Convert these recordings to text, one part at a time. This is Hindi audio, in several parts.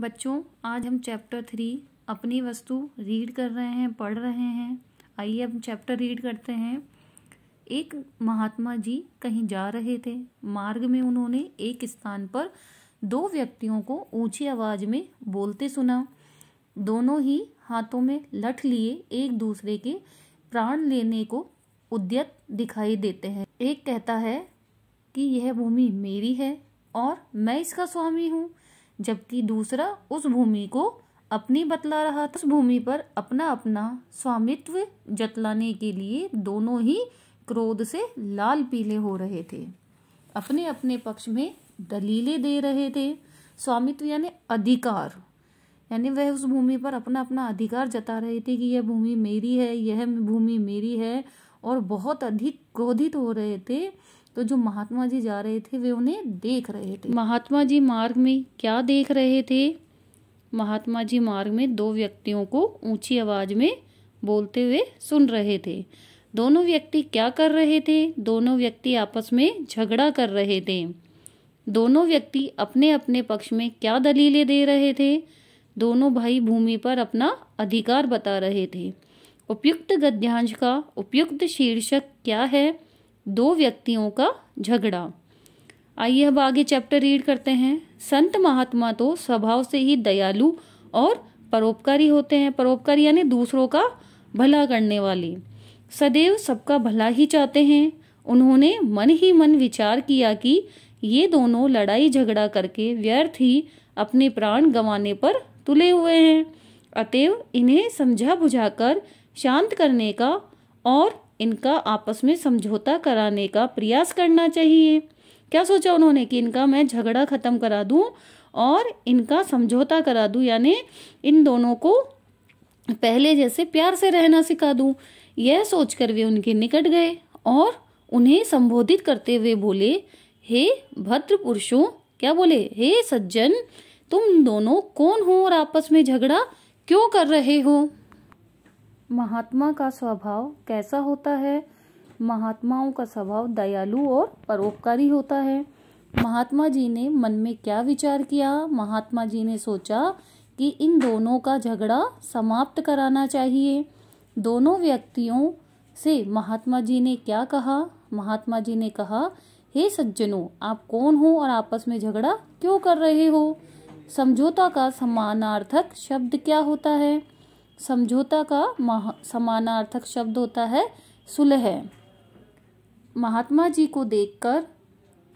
बच्चों आज हम चैप्टर थ्री अपनी वस्तु रीड कर रहे हैं पढ़ रहे हैं आइए हम चैप्टर रीड करते हैं एक महात्मा जी कहीं जा रहे थे मार्ग में उन्होंने एक स्थान पर दो व्यक्तियों को ऊंची आवाज में बोलते सुना दोनों ही हाथों में लठ लिए एक दूसरे के प्राण लेने को उद्यत दिखाई देते हैं एक कहता है कि यह भूमि मेरी है और मैं इसका स्वामी हूँ जबकि दूसरा उस भूमि को अपनी बतला रहा था उस भूमि पर अपना अपना स्वामित्व जतलाने के लिए दोनों ही क्रोध से लाल पीले हो रहे थे अपने अपने पक्ष में दलीलें दे रहे थे स्वामित्व यानी अधिकार यानी वह उस भूमि पर अपना अपना अधिकार जता रहे थे कि यह भूमि मेरी है यह भूमि मेरी है और बहुत अधिक क्रोधित हो रहे थे तो जो महात्मा जी जा रहे थे वे उन्हें देख रहे थे महात्मा जी मार्ग में क्या देख रहे थे महात्मा जी मार्ग में दो व्यक्तियों को ऊंची आवाज में बोलते हुए सुन रहे थे दोनों व्यक्ति क्या कर रहे थे दोनों व्यक्ति आपस में झगड़ा कर रहे थे दोनों व्यक्ति अपने अपने पक्ष में क्या दलीलें दे रहे थे दोनों भाई भूमि पर अपना अधिकार बता रहे थे उपयुक्त गद्यांश का उपयुक्त शीर्षक क्या है दो व्यक्तियों का झगड़ा आइए अब आगे चैप्टर रीड करते हैं संत महात्मा तो स्वभाव से ही दयालु और परोपकारी होते हैं परोपकारी यानी दूसरों का भला करने वाले सदैव सबका भला ही चाहते हैं उन्होंने मन ही मन विचार किया कि ये दोनों लड़ाई झगड़ा करके व्यर्थ ही अपने प्राण गंवाने पर तुले हुए हैं अतएव इन्हें समझा बुझाकर शांत करने का और इनका आपस में समझौता कराने का प्रयास करना चाहिए क्या सोचा उन्होंने कि इनका मैं झगड़ा ख़त्म करा दूं और इनका समझौता करा दूं यानी इन दोनों को पहले जैसे प्यार से रहना सिखा दूं यह सोचकर वे उनके निकट गए और उन्हें संबोधित करते हुए बोले हे भद्र पुरुषों क्या बोले हे सज्जन तुम दोनों कौन हो और आपस में झगड़ा क्यों कर रहे हो महात्मा का स्वभाव कैसा होता है महात्माओं का स्वभाव दयालु और परोपकारी होता है महात्मा जी ने मन में क्या विचार किया महात्मा जी ने सोचा कि इन दोनों का झगड़ा समाप्त कराना चाहिए दोनों व्यक्तियों से महात्मा जी ने क्या कहा महात्मा जी ने कहा हे सज्जनों आप कौन हो और आपस में झगड़ा क्यों कर रहे हो समझौता का समानार्थक शब्द क्या होता है समझौता का समानार्थक शब्द होता है सुलह महात्मा जी को देखकर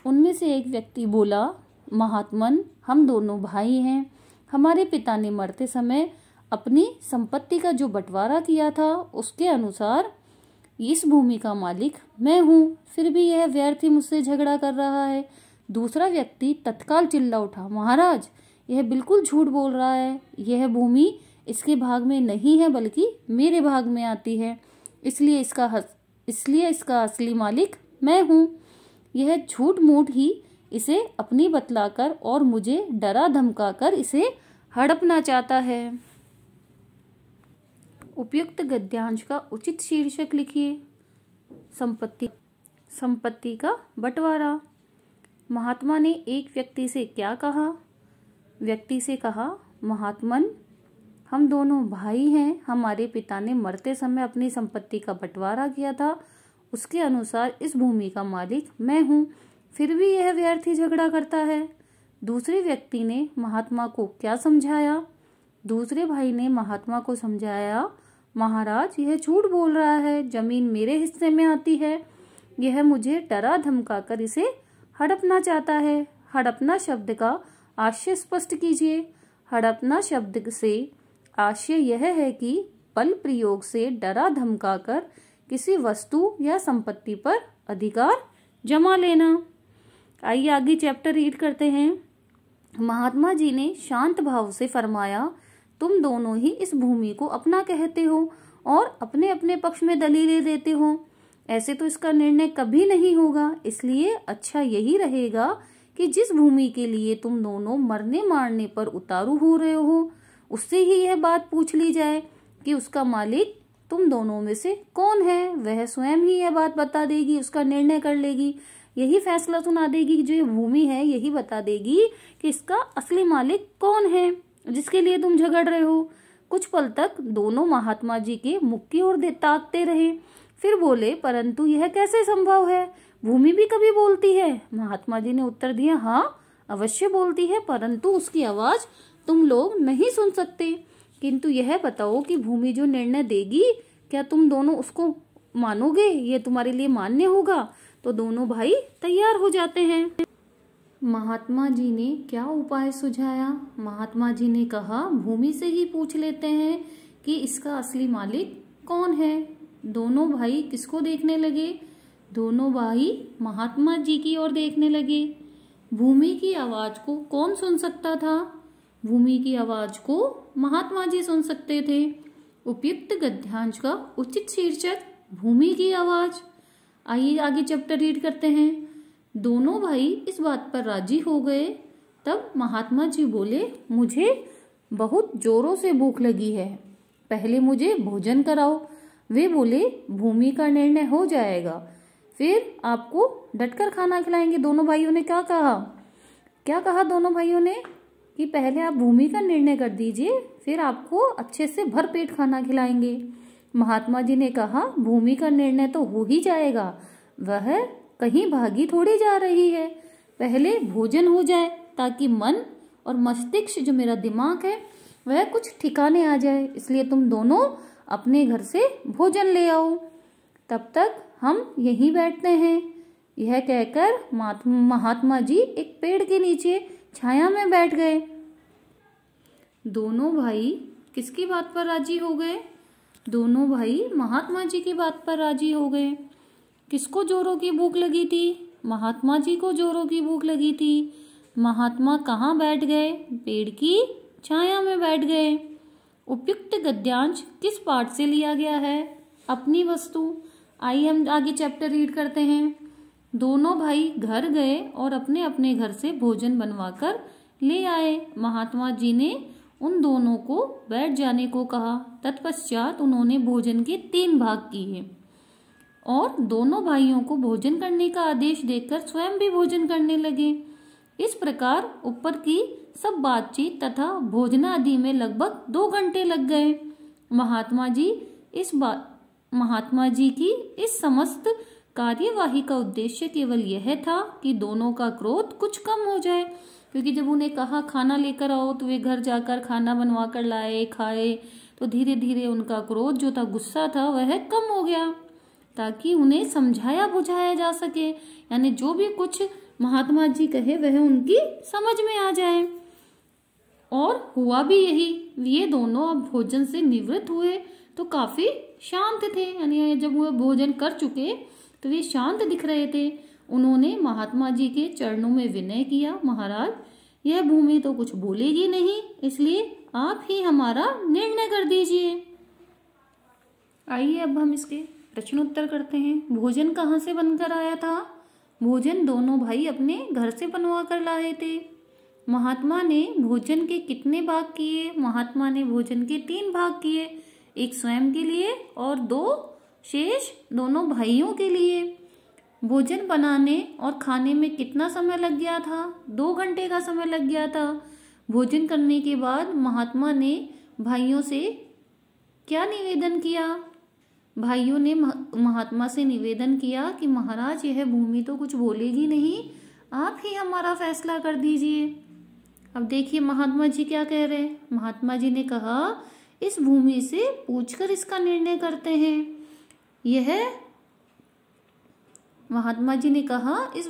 उनमें से एक व्यक्ति बोला महात्मन हम दोनों भाई हैं हमारे पिता ने मरते समय अपनी संपत्ति का जो बंटवारा किया था उसके अनुसार इस भूमि का मालिक मैं हूँ फिर भी यह व्यर्थ ही मुझसे झगड़ा कर रहा है दूसरा व्यक्ति तत्काल चिल्ला उठा महाराज यह बिल्कुल झूठ बोल रहा है यह भूमि इसके भाग में नहीं है बल्कि मेरे भाग में आती है इसलिए इसका हस, इसलिए इसका असली मालिक मैं हूँ यह झूठ मूठ ही इसे अपनी बतलाकर और मुझे डरा धमकाकर इसे हड़पना चाहता है उपयुक्त गद्यांश का उचित शीर्षक लिखिए संपत्ति संपत्ति का बंटवारा महात्मा ने एक व्यक्ति से क्या कहा व्यक्ति से कहा महात्मन हम दोनों भाई हैं हमारे पिता ने मरते समय अपनी संपत्ति का बंटवारा किया था उसके अनुसार इस भूमि का मालिक मैं हूँ फिर भी यह व्यर्थी झगड़ा करता है दूसरे व्यक्ति ने महात्मा को क्या समझाया दूसरे भाई ने महात्मा को समझाया महाराज यह झूठ बोल रहा है जमीन मेरे हिस्से में आती है यह मुझे डरा कर इसे हड़पना चाहता है हड़पना शब्द का आशय स्पष्ट कीजिए हड़पना शब्द से आशय यह है कि बल प्रयोग से डरा धमका कर किसी वस्तु या संपत्ति पर अधिकार जमा लेना आइए आगे चैप्टर रीड करते हैं महात्मा जी ने शांत भाव से फरमाया तुम दोनों ही इस भूमि को अपना कहते हो और अपने अपने पक्ष में दलीलें देते हो ऐसे तो इसका निर्णय कभी नहीं होगा इसलिए अच्छा यही रहेगा कि जिस भूमि के लिए तुम दोनों मरने मारने पर उतारू हो रहे हो उससे ही यह बात पूछ ली जाए कि उसका मालिक तुम दोनों में से कौन है वह स्वयं ही यह बात बता देगी उसका निर्णय कर लेगी यही फैसला सुना देगी जो ये भूमि है यही बता देगी कि इसका असली मालिक कौन है जिसके लिए तुम झगड़ रहे हो कुछ पल तक दोनों महात्मा जी के मुख की ओर ताकते रहे फिर बोले परंतु यह कैसे संभव है भूमि भी कभी बोलती है महात्मा जी ने उत्तर दिया हाँ अवश्य बोलती है परंतु उसकी आवाज तुम लोग नहीं सुन सकते किंतु यह बताओ कि भूमि जो निर्णय देगी क्या तुम दोनों उसको मानोगे ये तुम्हारे लिए मान्य होगा तो दोनों भाई तैयार हो जाते हैं महात्मा जी ने क्या उपाय सुझाया महात्मा जी ने कहा भूमि से ही पूछ लेते हैं कि इसका असली मालिक कौन है दोनों भाई किसको देखने लगे दोनों भाई महात्मा जी की ओर देखने लगे भूमि की आवाज को कौन सुन सकता था भूमि की आवाज को महात्मा जी सुन सकते थे उपयुक्त गद्यांश का उचित शीर्षक भूमि की आवाज आइए आगे चैप्टर रीड करते हैं दोनों भाई इस बात पर राजी हो गए तब महात्मा जी बोले मुझे बहुत जोरों से भूख लगी है पहले मुझे भोजन कराओ वे बोले भूमि का निर्णय हो जाएगा फिर आपको डटकर खाना खिलाएंगे दोनों भाइयों ने क्या कहा क्या कहा दोनों भाइयों ने कि पहले आप भूमि का निर्णय कर दीजिए फिर आपको अच्छे से भर पेट खाना खिलाएंगे महात्मा जी ने कहा भूमि का निर्णय तो हो ही जाएगा वह कहीं भागी थोड़ी जा रही है पहले भोजन हो जाए ताकि मन और मस्तिष्क जो मेरा दिमाग है वह कुछ ठिकाने आ जाए इसलिए तुम दोनों अपने घर से भोजन ले आओ तब तक हम यहीं बैठते हैं यह कहकर महात्मा जी एक पेड़ के नीचे छाया में बैठ गए दोनों भाई किसकी बात पर राजी हो गए दोनों भाई महात्मा जी की बात पर राजी हो गए किसको जोरों की भूख लगी थी महात्मा जी को जोरों की भूख लगी थी महात्मा कहाँ बैठ गए पेड़ की छाया में बैठ गए उपयुक्त गद्यांश किस पाठ से लिया गया है अपनी वस्तु आइए हम आगे चैप्टर रीड करते हैं दोनों भाई घर गए और अपने अपने घर से भोजन बनवाकर ले आए महात्मा जी ने उन दोनों को बैठ जाने को कहा तत्पश्चात उन्होंने भोजन के तीन भाग किए और दोनों भाइयों को भोजन करने का आदेश देकर स्वयं भी भोजन करने लगे इस प्रकार ऊपर की सब बातचीत तथा भोजन आदि में लगभग दो घंटे लग गए महात्मा जी इस बात महात्मा जी की इस समस्त कार्यवाही का उद्देश्य केवल यह था कि दोनों का क्रोध कुछ कम हो जाए क्योंकि जब उन्हें कहा खाना लेकर आओ तो वे घर जाकर खाना बनवा कर लाए खाए तो धीरे धीरे उनका क्रोध जो था गुस्सा था वह कम हो गया ताकि उन्हें समझाया बुझाया जा सके यानी जो भी कुछ महात्मा जी कहे वह उनकी समझ में आ जाए और हुआ भी यही ये दोनों अब भोजन से निवृत्त हुए तो काफी शांत थे यानी जब वह भोजन कर चुके तो वे शांत दिख रहे थे उन्होंने महात्मा जी के चरणों में विनय किया महाराज यह भूमि तो कुछ बोलेगी नहीं इसलिए आप ही हमारा निर्णय कर दीजिए आइए अब हम इसके प्रश्नोत्तर करते हैं भोजन कहाँ से बनकर आया था भोजन दोनों भाई अपने घर से बनवा कर लाए थे महात्मा ने भोजन के कितने भाग किए महात्मा ने भोजन के तीन भाग किए एक स्वयं के लिए और दो शेष दोनों भाइयों के लिए भोजन बनाने और खाने में कितना समय लग गया था दो घंटे का समय लग गया था भोजन करने के बाद महात्मा ने भाइयों से क्या निवेदन किया भाइयों ने महात्मा से निवेदन किया कि महाराज यह भूमि तो कुछ बोलेगी नहीं आप ही हमारा फैसला कर दीजिए अब देखिए महात्मा जी क्या कह रहे हैं महात्मा जी ने कहा इस भूमि से पूछकर इसका निर्णय करते हैं यह महात्मा जी ने कहा इस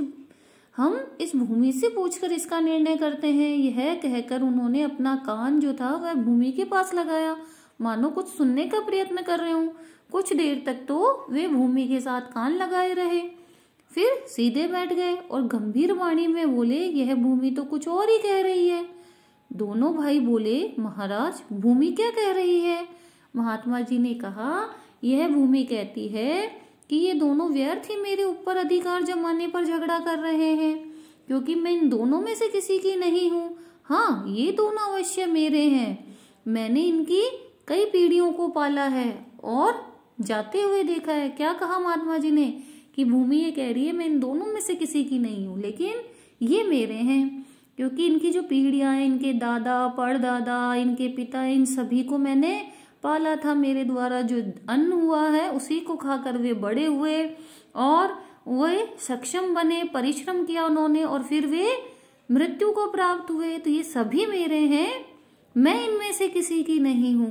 हम इस भूमि से पूछकर इसका निर्णय करते हैं यह कहकर उन्होंने अपना कान जो था वह भूमि के पास लगाया मानो कुछ सुनने का प्रयत्न कर रहे हूं कुछ देर तक तो वे भूमि के साथ कान लगाए रहे फिर सीधे बैठ गए और गंभीर वाणी में बोले यह भूमि तो कुछ और ही कह रही है दोनों भाई बोले महाराज भूमि क्या कह रही है महात्मा जी ने कहा यह भूमि कहती है कि ये दोनों व्यर्थ ही मेरे ऊपर अधिकार जमाने पर झगड़ा कर रहे हैं क्योंकि मैं इन दोनों में से किसी की नहीं हूँ हाँ ये दोनों अवश्य मेरे हैं मैंने इनकी कई पीढ़ियों को पाला है और जाते हुए देखा है क्या कहा महात्मा जी ने कि भूमि ये कह रही है मैं इन दोनों में से किसी की नहीं हूँ लेकिन ये मेरे हैं क्योंकि इनकी जो पीढ़ियाँ इनके दादा परदादा इनके पिता इन सभी को मैंने पाला था मेरे द्वारा जो अन्न हुआ है उसी को खाकर वे बड़े हुए और वे सक्षम बने परिश्रम किया उन्होंने और फिर वे मृत्यु को प्राप्त हुए तो ये सभी मेरे हैं मैं इनमें से किसी की नहीं हूं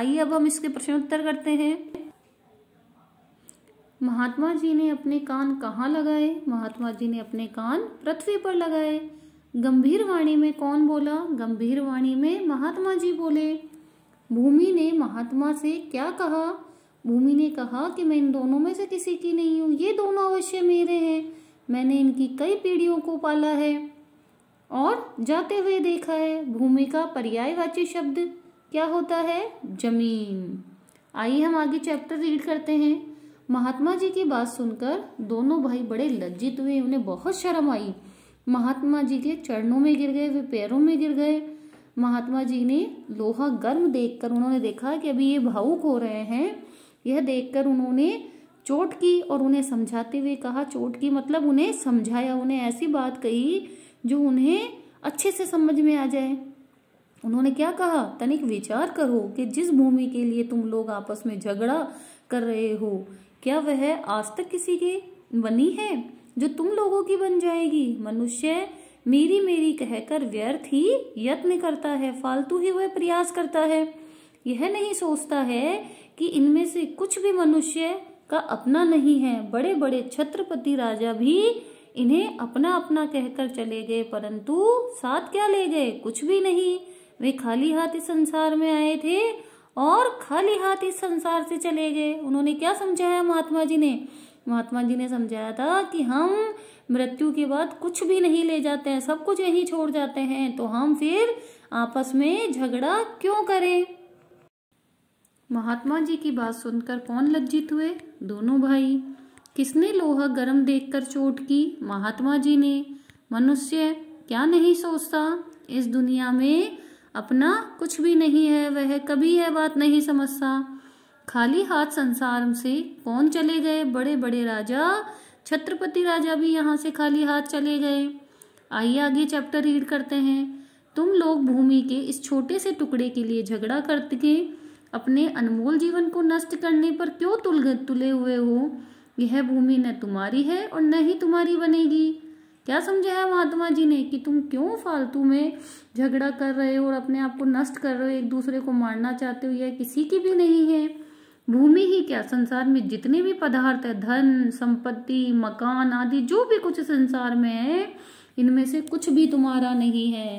आइए अब हम इसके प्रश्न उत्तर करते हैं महात्मा जी ने अपने कान कहाँ लगाए महात्मा जी ने अपने कान पृथ्वी पर लगाए गंभीर वाणी में कौन बोला गंभीर वाणी में महात्मा जी बोले भूमि ने महात्मा से क्या कहा भूमि ने कहा कि मैं इन दोनों में से किसी की नहीं हूँ ये दोनों अवश्य मेरे हैं मैंने इनकी कई पीढ़ियों को पाला है और जाते हुए देखा है भूमि का पर्यायवाची शब्द क्या होता है जमीन आइए हम आगे चैप्टर रीड करते हैं महात्मा जी की बात सुनकर दोनों भाई बड़े लज्जित हुए उन्हें बहुत शर्म आई महात्मा जी के चरणों में गिर गए वे पैरों में गिर गए महात्मा जी ने लोहा गर्म देखकर उन्होंने देखा कि अभी ये भावुक हो रहे हैं यह देखकर उन्होंने चोट की और उन्हें समझाते हुए कहा चोट की मतलब उन्हें समझाया उन्हें ऐसी बात कही जो उन्हें अच्छे से समझ में आ जाए उन्होंने क्या कहा तनिक विचार करो कि जिस भूमि के लिए तुम लोग आपस में झगड़ा कर रहे हो क्या वह आज तक किसी की बनी है जो तुम लोगों की बन जाएगी मनुष्य मेरी मेरी कहकर व्यर्थ ही यत्न करता है फालतू ही वह प्रयास करता है यह नहीं सोचता है कि इनमें से कुछ भी मनुष्य का अपना नहीं है बड़े बड़े छत्रपति राजा भी इन्हें अपना अपना कहकर चले गए परंतु साथ क्या ले गए कुछ भी नहीं वे खाली हाथ इस संसार में आए थे और खाली हाथ इस संसार से चले गए उन्होंने क्या समझाया महात्मा जी ने महात्मा जी ने समझाया था कि हम मृत्यु के बाद कुछ भी नहीं ले जाते हैं सब कुछ यही छोड़ जाते हैं तो हम फिर आपस में झगड़ा क्यों करें महात्मा जी की बात सुनकर कौन लज्जित हुए दोनों भाई किसने लोहा गर्म देखकर चोट की महात्मा जी ने मनुष्य क्या नहीं सोचता इस दुनिया में अपना कुछ भी नहीं है वह कभी यह बात नहीं समझता खाली हाथ संसार से कौन चले गए बड़े बड़े राजा छत्रपति राजा भी यहाँ से खाली हाथ चले गए आइए आगे चैप्टर रीड करते हैं तुम लोग भूमि के इस छोटे से टुकड़े के लिए झगड़ा करके अपने अनमोल जीवन को नष्ट करने पर क्यों तुल तुले हुए हो यह भूमि न तुम्हारी है और न ही तुम्हारी बनेगी क्या समझा है महात्मा जी ने कि तुम क्यों फालतू में झगड़ा कर रहे हो और अपने आप को नष्ट कर रहे हो एक दूसरे को मारना चाहते हो यह किसी की भी नहीं है भूमि ही क्या संसार में जितने भी पदार्थ है धन संपत्ति मकान आदि जो भी कुछ संसार में है इनमें से कुछ भी तुम्हारा नहीं है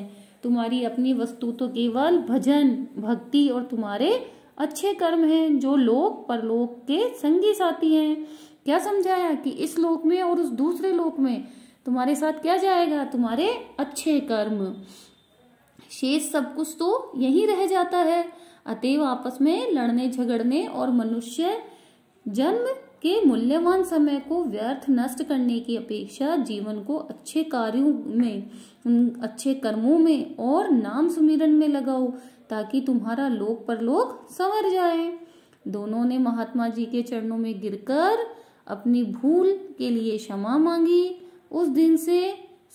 तुम्हारी अपनी वस्तु तो केवल भजन भक्ति और तुम्हारे अच्छे कर्म हैं जो लोक परलोक के संगी साथी हैं क्या समझाया कि इस लोक में और उस दूसरे लोक में तुम्हारे साथ क्या जाएगा तुम्हारे अच्छे कर्म शेष सब कुछ तो यही रह जाता है अतएव आपस में लड़ने झगड़ने और मनुष्य जन्म के मूल्यवान समय को व्यर्थ नष्ट करने की अपेक्षा जीवन को अच्छे कार्यों में अच्छे कर्मों में और नाम सुमिरन में लगाओ ताकि तुम्हारा लोक परलोक संवर जाए दोनों ने महात्मा जी के चरणों में गिरकर अपनी भूल के लिए क्षमा मांगी उस दिन से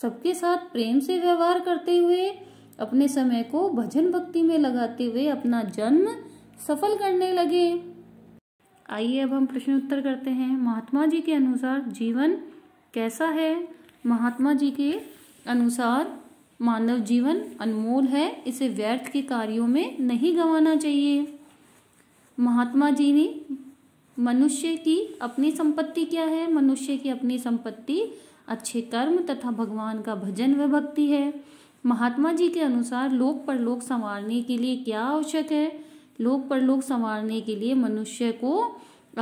सबके साथ प्रेम से व्यवहार करते हुए अपने समय को भजन भक्ति में लगाते हुए अपना जन्म सफल करने लगे आइए अब हम प्रश्न उत्तर करते हैं महात्मा जी के अनुसार जीवन कैसा है महात्मा जी के अनुसार मानव जीवन अनमोल है इसे व्यर्थ के कार्यों में नहीं गंवाना चाहिए महात्मा जी ने मनुष्य की अपनी संपत्ति क्या है मनुष्य की अपनी संपत्ति अच्छे कर्म तथा भगवान का भजन व भक्ति है महात्मा जी के अनुसार लोक परलोक संवारने के लिए क्या आवश्यक है लोक परलोक संवारने के लिए मनुष्य को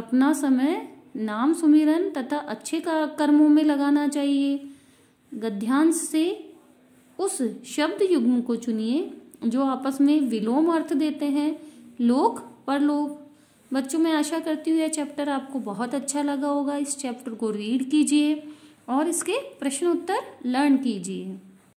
अपना समय नाम सुमिरन तथा अच्छे कर्मों में लगाना चाहिए गद्यांश से उस शब्द युग्म को चुनिए जो आपस में विलोम अर्थ देते हैं लोक परलोक बच्चों मैं आशा करती हूँ यह चैप्टर आपको बहुत अच्छा लगा होगा इस चैप्टर को रीड कीजिए और इसके प्रश्न उत्तर लर्न कीजिए